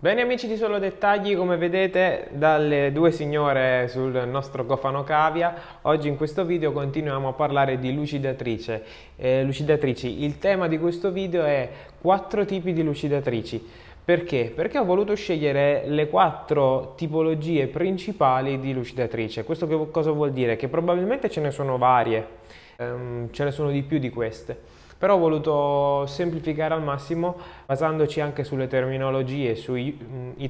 Bene amici di Solo Dettagli, come vedete dalle due signore sul nostro cofano cavia, oggi in questo video continuiamo a parlare di lucidatrice. Eh, lucidatrici, il tema di questo video è quattro tipi di lucidatrici. Perché? Perché ho voluto scegliere le quattro tipologie principali di lucidatrice. Questo che cosa vuol dire? Che probabilmente ce ne sono varie, ehm, ce ne sono di più di queste però ho voluto semplificare al massimo basandoci anche sulle terminologie, sui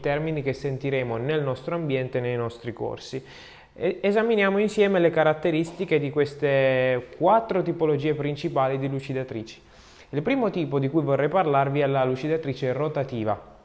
termini che sentiremo nel nostro ambiente nei nostri corsi. Esaminiamo insieme le caratteristiche di queste quattro tipologie principali di lucidatrici. Il primo tipo di cui vorrei parlarvi è la lucidatrice rotativa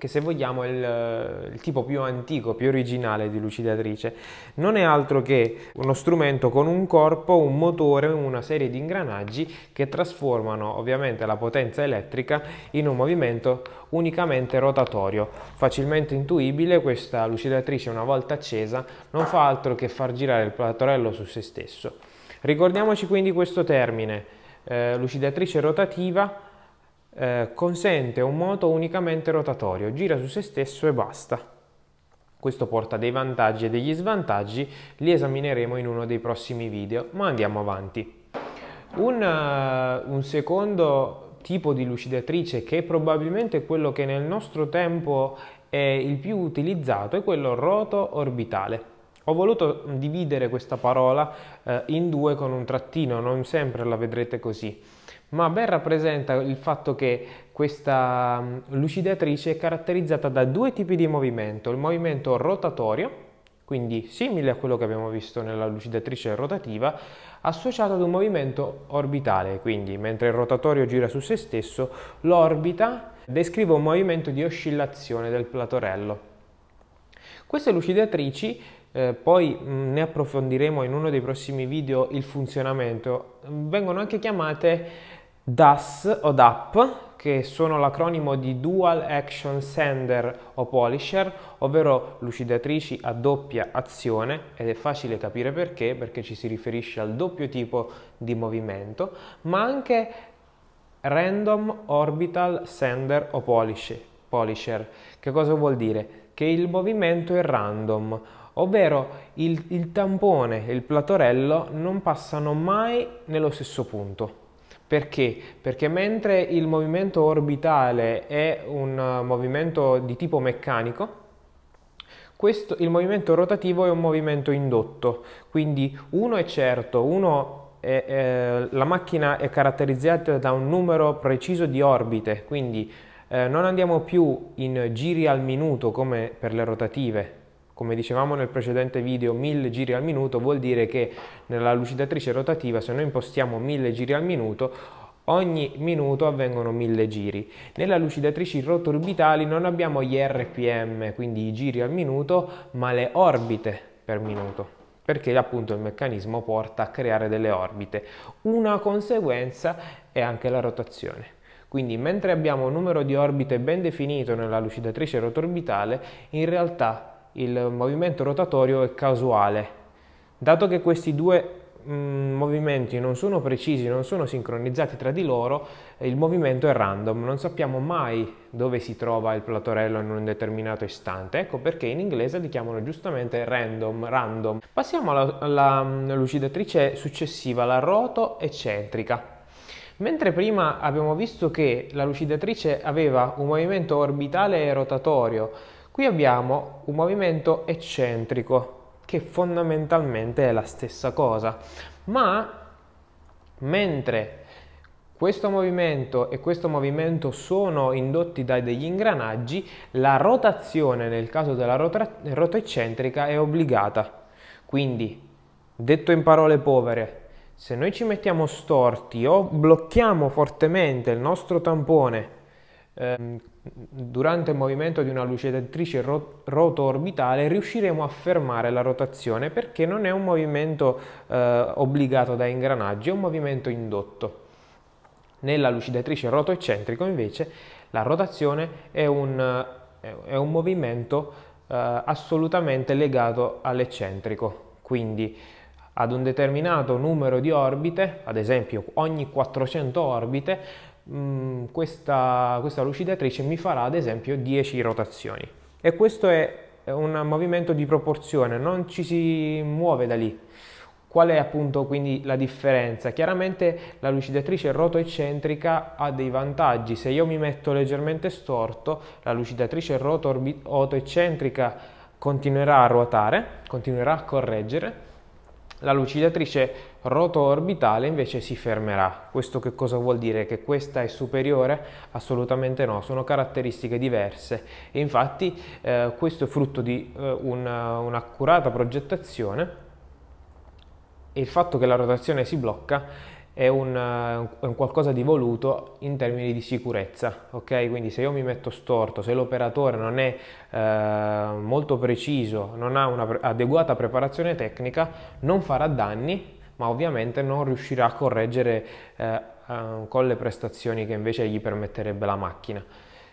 che se vogliamo è il, eh, il, tipo più antico, più originale di lucidatrice. Non è altro che uno strumento con un corpo, un motore, una serie di ingranaggi che trasformano ovviamente la potenza elettrica in un movimento unicamente rotatorio. Facilmente intuibile questa lucidatrice una volta accesa non fa altro che far girare il platorello su se stesso. Ricordiamoci quindi questo termine, eh, lucidatrice rotativa eh, consente un moto unicamente rotatorio, gira su se stesso e basta. Questo porta dei vantaggi e degli svantaggi, li esamineremo in uno dei prossimi video, ma andiamo avanti. Un, uh, un secondo tipo di lucidatrice che è probabilmente quello che nel nostro tempo è il più utilizzato è quello roto orbitale. Ho voluto dividere questa parola eh, in due con un trattino, non sempre la vedrete così ma ben rappresenta il fatto che questa lucidatrice è caratterizzata da due tipi di movimento, il movimento rotatorio, quindi simile a quello che abbiamo visto nella lucidatrice rotativa, associato ad un movimento orbitale, quindi mentre il rotatorio gira su se stesso, l'orbita descrive un movimento di oscillazione del platorello. Queste lucidatrici eh, poi mh, ne approfondiremo in uno dei prossimi video il funzionamento, vengono anche chiamate DAS o DAP, che sono l'acronimo di Dual Action Sender o Polisher, ovvero lucidatrici a doppia azione, ed è facile capire perché, perché ci si riferisce al doppio tipo di movimento, ma anche Random Orbital Sender o Polisher. Che cosa vuol dire? Che il movimento è random, ovvero il, il tampone e il platorello non passano mai nello stesso punto. Perché? Perché mentre il movimento orbitale è un eh, movimento di tipo meccanico, questo, il movimento rotativo è un movimento indotto, quindi uno è certo, uno è, eh, la macchina è caratterizzata da un numero preciso di orbite, quindi eh, non andiamo più in giri al minuto come per le rotative, come dicevamo nel precedente video 1000 giri al minuto vuol dire che nella lucidatrice rotativa se noi impostiamo 1000 giri al minuto ogni minuto avvengono 1000 giri. Nella lucidatrice rotorbitali non abbiamo gli RPM, quindi i giri al minuto, ma le orbite per minuto perché appunto il meccanismo porta a creare delle orbite. Una conseguenza è anche la rotazione. Quindi mentre abbiamo un numero di orbite ben definito nella lucidatrice rotorbitale, in realtà il movimento rotatorio è casuale. Dato che questi due mh, mm, movimenti non sono precisi, non sono sincronizzati tra di loro, il movimento è random, non sappiamo mai dove si trova il platorello in un determinato istante, ecco perché in inglese li chiamano giustamente random, random. Passiamo alla, alla mm, lucidatrice successiva, la roto eccentrica. Mentre prima abbiamo visto che la lucidatrice aveva un movimento orbitale e rotatorio, Qui abbiamo un movimento eccentrico che fondamentalmente è la stessa cosa, ma mentre questo movimento e questo movimento sono indotti da degli ingranaggi, la rotazione nel caso della rotoeccentrica è obbligata. Quindi, detto in parole povere, se noi ci mettiamo storti o blocchiamo fortemente il nostro tampone Ehm, durante il movimento di una lucidatrice roto-orbitale riusciremo a fermare la rotazione perché non è un movimento eh, obbligato da ingranaggi, è un movimento indotto. Nella lucidatrice rotoeccentrico invece la rotazione è un, è un movimento eh, assolutamente legato all'eccentrico, quindi ad un determinato numero di orbite, ad esempio ogni 400 orbite, mh, mm, questa, questa lucidatrice mi farà ad esempio 10 rotazioni e questo è un movimento di proporzione, non ci si muove da lì. Qual è appunto quindi la differenza? Chiaramente la lucidatrice rotoeccentrica ha dei vantaggi, se io mi metto leggermente storto, la lucidatrice rotoeccentrica continuerà a ruotare, continuerà a correggere, la lucidatrice roto orbitale invece si fermerà. Questo che cosa vuol dire? Che questa è superiore? Assolutamente no, sono caratteristiche diverse e infatti eh, questo è frutto di eh, un'accurata un progettazione e il fatto che la rotazione si blocca è un, eh, un, qualcosa di voluto in termini di sicurezza, ok? Quindi se io mi metto storto, se l'operatore non è eh, molto preciso, non ha un'adeguata preparazione tecnica, non farà danni ma ovviamente non riuscirà a correggere eh, eh, con le prestazioni che invece gli permetterebbe la macchina.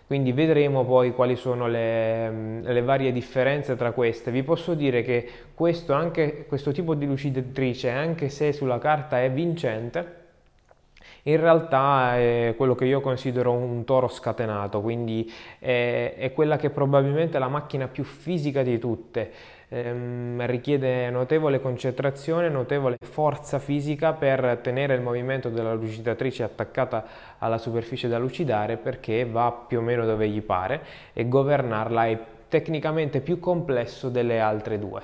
Quindi vedremo poi quali sono le, mm, le varie differenze tra queste. Vi posso dire che questo, anche, questo tipo di lucidatrice, anche se sulla carta è vincente, in realtà è eh, quello che io considero un toro scatenato, quindi è, eh, è quella che probabilmente è la macchina più fisica di tutte. Ehm, richiede notevole concentrazione, notevole forza fisica per tenere il movimento della lucidatrice attaccata alla superficie da lucidare perché va più o meno dove gli pare e governarla è tecnicamente più complesso delle altre due.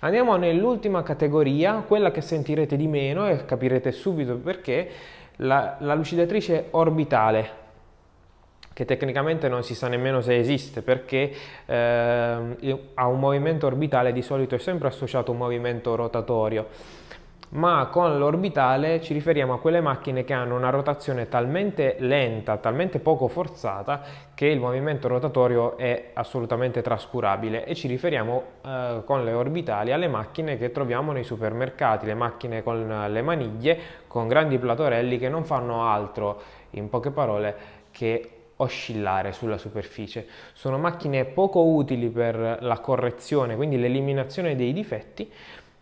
Andiamo nell'ultima categoria, quella che sentirete di meno e capirete subito perché la, la lucidatrice orbitale, che tecnicamente non si sa nemmeno se esiste perché eh, a un movimento orbitale di solito è sempre associato un movimento rotatorio ma con l'orbitale ci riferiamo a quelle macchine che hanno una rotazione talmente lenta, talmente poco forzata, che il movimento rotatorio è assolutamente trascurabile e ci riferiamo eh, con le orbitali alle macchine che troviamo nei supermercati, le macchine con le maniglie, con grandi platorelli che non fanno altro, in poche parole, che oscillare sulla superficie. Sono macchine poco utili per la correzione, quindi l'eliminazione dei difetti,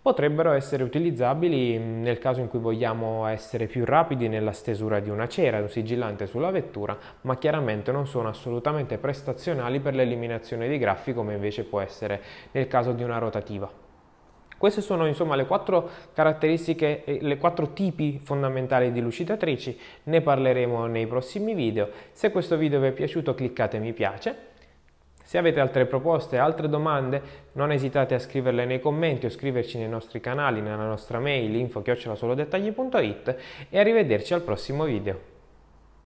potrebbero essere utilizzabili nel caso in cui vogliamo essere più rapidi nella stesura di una cera, di un sigillante sulla vettura, ma chiaramente non sono assolutamente prestazionali per l'eliminazione dei graffi come invece può essere nel caso di una rotativa. Queste sono insomma le quattro caratteristiche, le quattro tipi fondamentali di lucidatrici, ne parleremo nei prossimi video. Se questo video vi è piaciuto cliccate mi piace se avete altre proposte, altre domande, non esitate a scriverle nei commenti o scriverci nei nostri canali, nella nostra mail info e arrivederci al prossimo video.